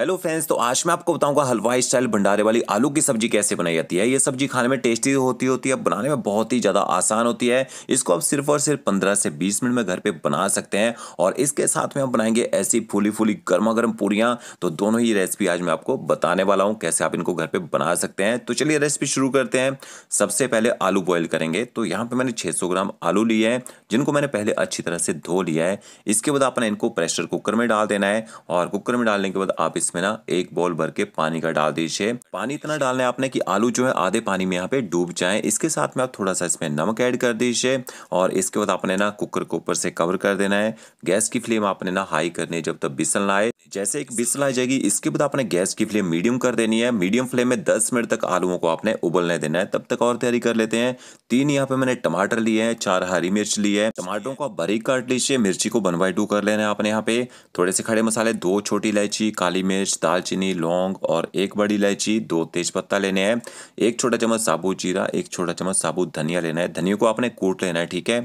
hello friends तो आज मैं आपको बताऊंगा हलवाई स्टाइल भंडारे वाली आलू की सब्जी कैसे बनाई जाती है ये सब्जी खाने में टेस्टी होती होती है बनाने में बहुत ही ज़्यादा आसान होती है इसको आप सिर्फ और सिर्फ 15 से 20 मिनट में घर पे बना सकते हैं और इसके साथ में हम बनाएंगे ऐसी फूली फूली गर्मा गर्म पूरियाँ तो दोनों ही रेसिपी आज मैं आपको बताने वाला हूँ कैसे आप इनको घर पर बना सकते हैं तो चलिए रेसिपी शुरू करते हैं सबसे पहले आलू बॉयल करेंगे तो यहाँ पर मैंने छः ग्राम आलू लिए हैं जिनको मैंने पहले अच्छी तरह से धो लिया है इसके बाद आपने इनको प्रेशर कुकर में डाल देना है और कुकर में डालने के बाद आप इस इसमें ना एक बॉल भर के पानी का डाल दीजिए पानी इतना डालना है आपने कि आलू जो है आधे पानी में यहाँ पे डूब जाए इसके साथ में आप थोड़ा सा इसमें नमक ऐड कर दीजिए और इसके बाद आपने ना कुकर को ऊपर से कवर कर देना है गैस की फ्लेम आपने ना हाई करनी है जब तक बिसल ना आए जैसे एक बिसल आ जाएगी इसके बाद आपने गैस की फ्लेम मीडियम कर देनी है मीडियम फ्लेम में दस मिनट तक आलूओं को आपने उबलने देना है तब तक और तैयारी कर लेते हैं तीन यहाँ पे मैंने टमाटर लिए हैं चार हरी मिर्च ली है टमाटरों को आप बारीक काट लीजिए मिर्ची को वन बाई टू कर लेना है आपने यहाँ पे थोड़े से खड़े मसाले दो छोटी इलायची काली मिर्च मिर्च दालचीनी लौंग और एक बड़ी इलायची दो तेज पत्ता लेने हैं एक छोटा चम्मच साबुत जीरा एक छोटा चम्मच साबुत धनिया लेना है धनिया को आपने कूट लेना है ठीक है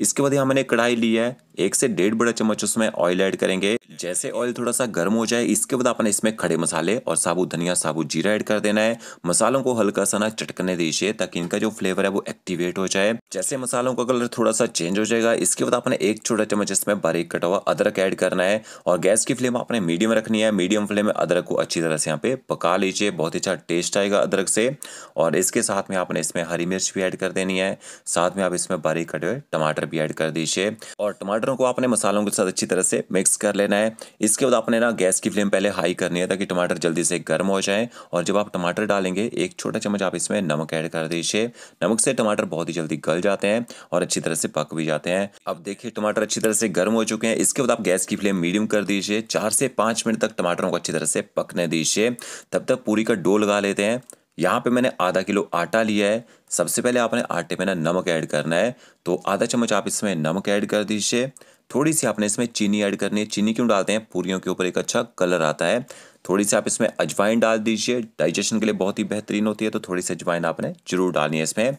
इसके बाद यहाँ मैंने कढ़ाई ली है एक से डेढ़ बड़ा चम्मच उसमें ऑयल ऐड करेंगे जैसे ऑयल थोड़ा सा गर्म हो जाए इसके बाद अपने इसमें खड़े मसाले और साबुत धनिया साबुत जीरा ऐड कर देना है मसालों को हल्का सा ना चटकने दीजिए ताकि इनका जो फ्लेवर है वो एक्टिवेट हो जाए जैसे मसालों का कलर थोड़ा सा चेंज हो जाएगा इसके बाद अपने एक छोटा चम्मच इसमें बारीक कटा हुआ अदरक ऐड करना है और गैस की फ्लेम आपने मीडियम रखनी है मीडियम फ्लेम में अदरक को अच्छी तरह से यहाँ पे पका लीजिए बहुत ही अच्छा टेस्ट आएगा अदरक से और इसके साथ में आपने इसमें हरी मिर्च भी ऐड कर देनी है साथ में आप इसमें बारीक कटे हुए टमाटर टमाटर भी ऐड कर दीजिए और टमाटरों को आपने मसालों के साथ अच्छी तरह से मिक्स कर लेना है इसके बाद आपने ना गैस की फ्लेम पहले हाई करनी है ताकि टमाटर जल्दी से गर्म हो जाए और जब आप टमाटर डालेंगे एक छोटा चम्मच आप इसमें नमक ऐड कर दीजिए नमक से टमाटर बहुत ही जल्दी गल जाते हैं और अच्छी तरह से पक भी जाते हैं अब देखिए टमाटर अच्छी तरह से गर्म हो चुके हैं इसके बाद आप गैस की फ्लेम मीडियम कर दीजिए चार से पाँच मिनट तक टमाटरों को अच्छी तरह से पकने दीजिए तब तक पूरी का डो लगा लेते हैं यहाँ पे मैंने आधा किलो आटा लिया है सबसे पहले आपने आटे में ना नमक ऐड करना है तो आधा चम्मच आप इसमें नमक ऐड कर दीजिए थोड़ी सी आपने इसमें चीनी ऐड करनी है चीनी क्यों डालते हैं पूरियों के ऊपर एक अच्छा कलर आता है थोड़ी सी आप इसमें अजवाइन डाल दीजिए डाइजेशन के लिए बहुत ही बेहतरीन होती है तो थोड़ी सी अजवाइन आपने जरूर डालनी है इसमें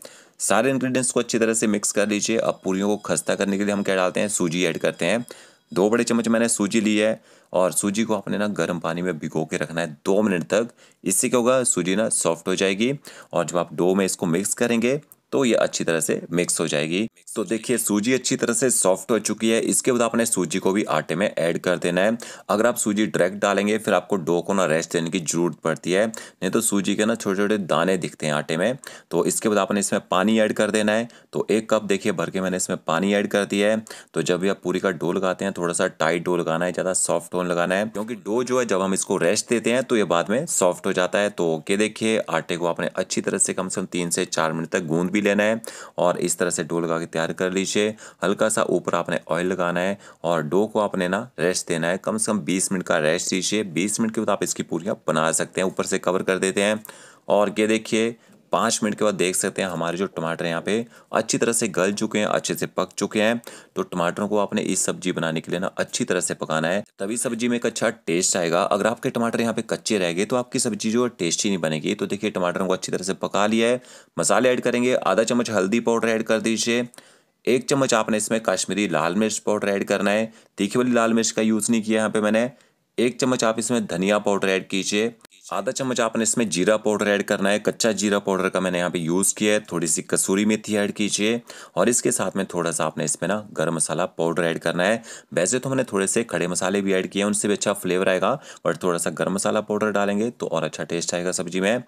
सारे इंग्रेडिएंट्स को अच्छी तरह से मिक्स कर लीजिए अब पूरियों को खस्ता करने के लिए हम क्या डालते हैं सूजी ऐड करते हैं दो बड़े चम्मच मैंने सूजी ली है और सूजी को आपने ना गर्म पानी में भिगो के रखना है दो मिनट तक इससे क्या होगा सूजी ना सॉफ्ट हो जाएगी और जब आप डो में इसको मिक्स करेंगे तो ये अच्छी तरह से मिक्स हो जाएगी तो देखिए सूजी अच्छी तरह से सॉफ्ट हो चुकी है इसके बाद आपने सूजी को भी आटे में ऐड कर देना है अगर आप सूजी डायरेक्ट डालेंगे फिर आपको डो को ना रेस्ट देने की ज़रूरत पड़ती है नहीं तो सूजी के ना छोटे छोटे दाने दिखते हैं आटे में तो इसके बाद आपने इसमें पानी ऐड कर देना है तो एक कप देखिए भर के मैंने इसमें पानी ऐड कर दिया है तो जब भी आप पूरी का डो लगाते हैं थोड़ा सा टाइट डो लगाना है ज़्यादा सॉफ्ट होने लगाना है क्योंकि डो जो है जब हम इसको रेस्ट देते हैं तो ये बाद में सॉफ्ट हो जाता है तो ओके देखिए आटे को आपने अच्छी तरह से कम से कम तीन से चार मिनट तक गूंद भी लेना है और इस तरह से डो लगा के तैयार कर लीजिए हल्का सा ऊपर आपने ऑयल लगाना है और डो को आपने ना रेस्ट देना है कम से कम बीस मिनट का रेस्ट दीजिए बीस मिनट के बाद आप इसकी पूरियाँ बना सकते हैं ऊपर से कवर कर देते हैं और ये देखिए पाँच मिनट के बाद देख सकते हैं हमारे जो टमाटर यहाँ पे अच्छी तरह से गल चुके हैं अच्छे से पक चुके हैं तो टमाटरों को आपने इस सब्जी बनाने के लिए ना अच्छी तरह से पकाना है तभी सब्जी में एक अच्छा टेस्ट आएगा अगर आपके टमाटर यहाँ पे कच्चे रह गए तो आपकी सब्जी जो है टेस्टी नहीं बनेगी तो देखिए टमाटरों को अच्छी तरह से पका लिया है मसाले ऐड करेंगे आधा चम्मच हल्दी पाउडर ऐड कर दीजिए एक चम्मच आपने इसमें कश्मीरी लाल मिर्च पाउडर ऐड करना है तीखी वाली लाल मिर्च का यूज़ नहीं किया यहाँ पे मैंने एक चम्मच आप इसमें धनिया पाउडर ऐड कीजिए आधा चम्मच आपने इसमें जीरा पाउडर ऐड करना है कच्चा जीरा पाउडर का मैंने यहाँ पे यूज़ किया है थोड़ी सी कसूरी मेथी ऐड कीजिए और इसके साथ में थोड़ा सा आपने इसमें ना गरम मसाला पाउडर ऐड करना है वैसे तो मैंने थोड़े से खड़े मसाले भी ऐड किए हैं उनसे भी अच्छा फ्लेवर आएगा बट थोड़ा सा गर्म मसाला पाउडर डालेंगे तो और अच्छा टेस्ट आएगा सब्जी में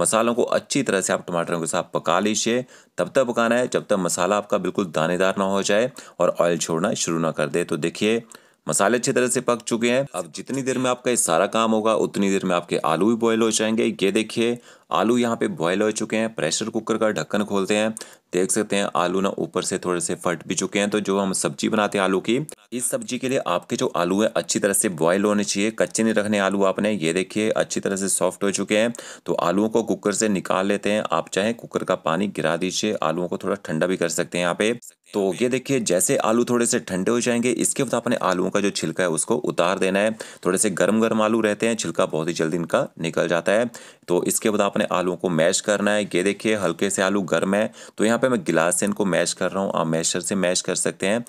मसालों को अच्छी तरह से आप टमाटरों के साथ पका लीजिए तब तक पकाना है जब तक मसाला आपका बिल्कुल दानेदार ना हो जाए और ऑयल छोड़ना शुरू ना कर दे तो देखिए मसाले अच्छी तरह से पक चुके हैं अब जितनी देर में आपका ये सारा काम होगा उतनी देर में आपके आलू भी बॉयल हो जाएंगे ये देखिए आलू यहाँ पे बॉयल हो चुके हैं प्रेशर कुकर का ढक्कन खोलते हैं देख सकते हैं आलू ना ऊपर से थोड़े से फट भी चुके हैं तो जो हम सब्जी बनाते हैं आलू की इस सब्जी के लिए आपके जो आलू है अच्छी तरह से बॉयल होने चाहिए कच्चे नहीं रखने आलू आपने ये देखिए अच्छी तरह से सॉफ्ट हो चुके हैं तो आलुओं को कुकर से निकाल लेते हैं आप चाहे कुकर का पानी गिरा दीजिए आलुओं को थोड़ा ठंडा भी कर सकते हैं यहाँ पे तो ये देखिए जैसे आलू थोड़े से ठंडे हो जाएंगे इसके बाद अपने आलुओं का जो छिलका है उसको उतार देना है थोड़े से गर्म गर्म आलू रहते हैं छिलका बहुत ही जल्दी इनका निकल जाता है तो इसके बाद आपने मैंने आलू को मैश करना है ये देखिए हल्के से आलू गर्म है तो यहाँ पे मैं गिलास से इनको मैश कर रहा हूँ आप मैशर से मैश कर सकते हैं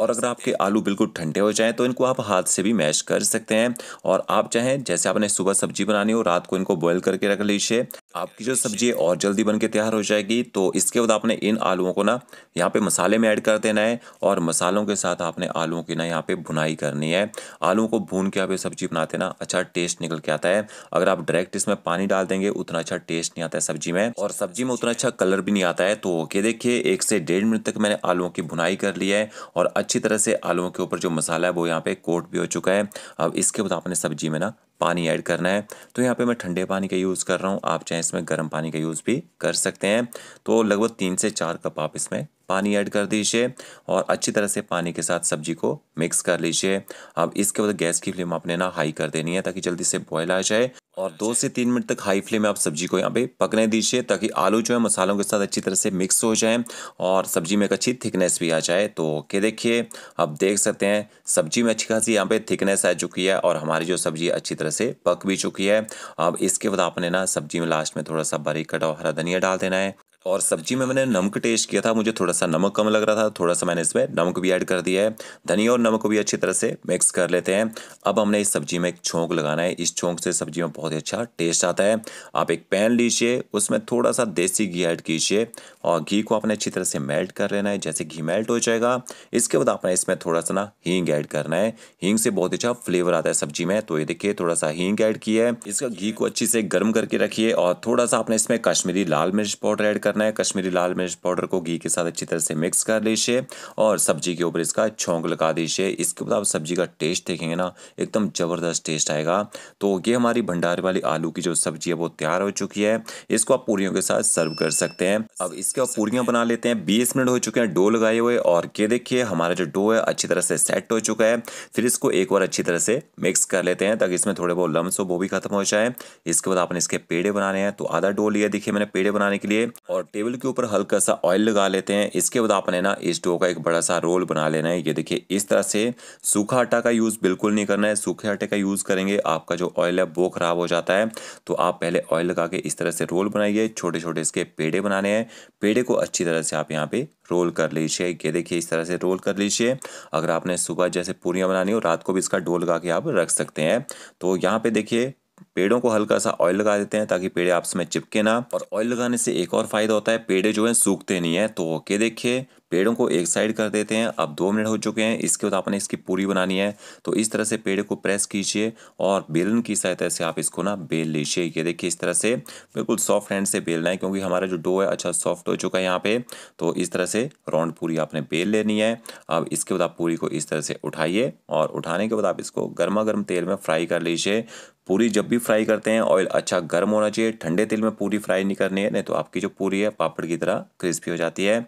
और अगर आपके आलू बिल्कुल ठंडे हो जाएं तो इनको आप हाथ से भी मैश कर सकते हैं और आप चाहें जैसे आपने सुबह सब्जी बनानी हो रात को इनको बॉयल करके रख लीजिए आपकी जो सब्जी और जल्दी बन के तैयार हो जाएगी तो इसके बाद आपने इन आलुओं को ना यहाँ पे मसाले में ऐड कर देना है और मसालों के साथ आपने आलुओं की ना यहाँ पे भुनाई करनी है आलुओं को भून के आप ये सब्जी बनाते ना अच्छा टेस्ट निकल के आता है अगर आप डायरेक्ट इसमें पानी डाल देंगे उतना अच्छा टेस्ट नहीं आता है सब्जी में और सब्जी में उतना अच्छा कलर भी नहीं आता है तो ये देखिए एक से डेढ़ मिनट तक मैंने आलुओं की भुनाई कर ली है और अच्छी तरह से आलुओं के ऊपर जो मसाला है वो यहाँ पे कोट भी हो चुका है अब इसके बाद आपने सब्जी में ना पानी ऐड करना है तो यहाँ पे मैं ठंडे पानी का यूज़ कर रहा हूँ आप चाहें इसमें गर्म पानी का यूज़ भी कर सकते हैं तो लगभग तीन से चार कप आप इसमें पानी ऐड कर दीजिए और अच्छी तरह से पानी के साथ सब्जी को मिक्स कर लीजिए अब इसके बाद गैस की फ्लेम आपने ना हाई कर देनी है ताकि जल्दी से बॉयल आ जाए और दो से तीन मिनट तक हाई फ्लेम में आप सब्जी को यहाँ पे पकने दीजिए ताकि आलू जो है मसालों के साथ अच्छी तरह से मिक्स हो जाए और सब्जी में एक अच्छी थिकनेस भी आ जाए तो ओके देखिए आप देख सकते हैं सब्जी में अच्छी खासी यहाँ पे थिकनेस आ चुकी है और हमारी जो सब्जी अच्छी तरह से पक भी चुकी है अब इसके बाद आपने ना सब्जी में लास्ट में थोड़ा सा बारीक कटा हरा धनिया डाल देना है और सब्जी में मैंने नमक टेस्ट किया था मुझे थोड़ा सा नमक कम लग रहा था थोड़ा सा मैंने इसमें नमक भी ऐड कर दिया है धनिया और नमक को भी अच्छी तरह से मिक्स कर लेते हैं अब हमने इस सब्जी में एक छोंक लगाना है इस छोंक से सब्जी में बहुत ही अच्छा टेस्ट आता है आप एक पैन लीजिए उसमें थोड़ा सा देसी घी ऐड कीजिए और घी को आपने अच्छी तरह से मेल्ट कर लेना है जैसे घी मेल्ट हो जाएगा इसके बाद आपने इसमें थोड़ा सा ना हींग ऐड करना है हींग से बहुत अच्छा फ्लेवर आता है सब्जी में तो ये देखिए थोड़ा सा हींग ऐड किया है इसका घी को अच्छी से गर्म करके रखिए और थोड़ा सा आपने इसमें कश्मीरी लाल मिर्च पाउडर ऐड कर करना है कश्मीरी लाल मिर्च पाउडर को घी के साथ अच्छी तरह से मिक्स कर लीजिए और सब्जी के ऊपर इसका छोंक लगा दीजिए इसके बाद आप सब्जी का टेस्ट देखेंगे ना एकदम ज़बरदस्त टेस्ट आएगा तो ये हमारी भंडारे वाली आलू की जो सब्जी है वो तैयार हो चुकी है इसको आप पूरी के साथ सर्व कर सकते हैं अब इसके आप पूरियाँ बना लेते हैं बीस मिनट हो चुके हैं डो लगाए हुए और ये देखिए हमारा जो डो है अच्छी तरह से सेट हो चुका है फिर इसको एक बार अच्छी तरह से मिक्स कर लेते हैं ताकि इसमें थोड़े बहुत लम्स हो वो भी खत्म हो जाए इसके बाद आपने इसके पेड़े बनाने हैं तो आधा डो लिया देखिए मैंने पेड़े बनाने के लिए और और टेबल के ऊपर हल्का सा ऑयल लगा लेते हैं इसके बाद आपने ना इस डो का एक बड़ा सा रोल बना लेना है ये देखिए इस तरह से सूखा आटा का यूज़ बिल्कुल नहीं करना है सूखे आटे का यूज़ करेंगे आपका जो ऑयल है वो ख़राब हो जाता है तो आप पहले ऑयल लगा के इस तरह से रोल बनाइए छोटे छोटे इसके पेड़े बनाने हैं पेड़े को अच्छी तरह से आप यहाँ पर रोल कर लीजिए ये देखिए इस तरह से रोल कर लीजिए अगर आपने सुबह जैसे पूरियाँ बनानी हो रात को भी इसका डोल लगा के आप रख सकते हैं तो यहाँ पर देखिए पेड़ों को हल्का सा ऑयल लगा देते हैं ताकि पेड़ आपस में चिपके ना और ऑयल लगाने से एक और फायदा होता है पेड़ जो है सूखते नहीं है तो ओके देखिए पेड़ों को एक साइड कर देते हैं अब दो मिनट हो चुके हैं इसके बाद आपने इसकी पूरी बनानी है तो इस तरह से पेड़ को प्रेस कीजिए और बेलन की सहायता से आप इसको ना बेल लीजिए ये देखिए इस तरह से बिल्कुल सॉफ्ट हैंड से बेलना है क्योंकि हमारा जो डो है अच्छा सॉफ्ट हो चुका है यहाँ पे तो इस तरह से राउंड पूरी आपने बेल लेनी है अब इसके बाद आप पूरी को इस तरह से उठाइए और उठाने के बाद आप इसको गर्मा गर्म तेल में फ्राई कर लीजिए पूरी जब भी फ्राई करते हैं ऑयल अच्छा गर्म होना चाहिए ठंडे तेल में पूरी फ्राई नहीं करनी है नहीं तो आपकी जो पूरी है पापड़ की तरह क्रिस्पी हो जाती है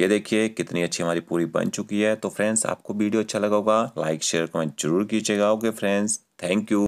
ये देखिए कितनी अच्छी हमारी पूरी बन चुकी है तो फ्रेंड्स आपको वीडियो अच्छा लगा होगा लाइक शेयर कमेंट जरूर कीजिएगा ओके फ्रेंड्स थैंक यू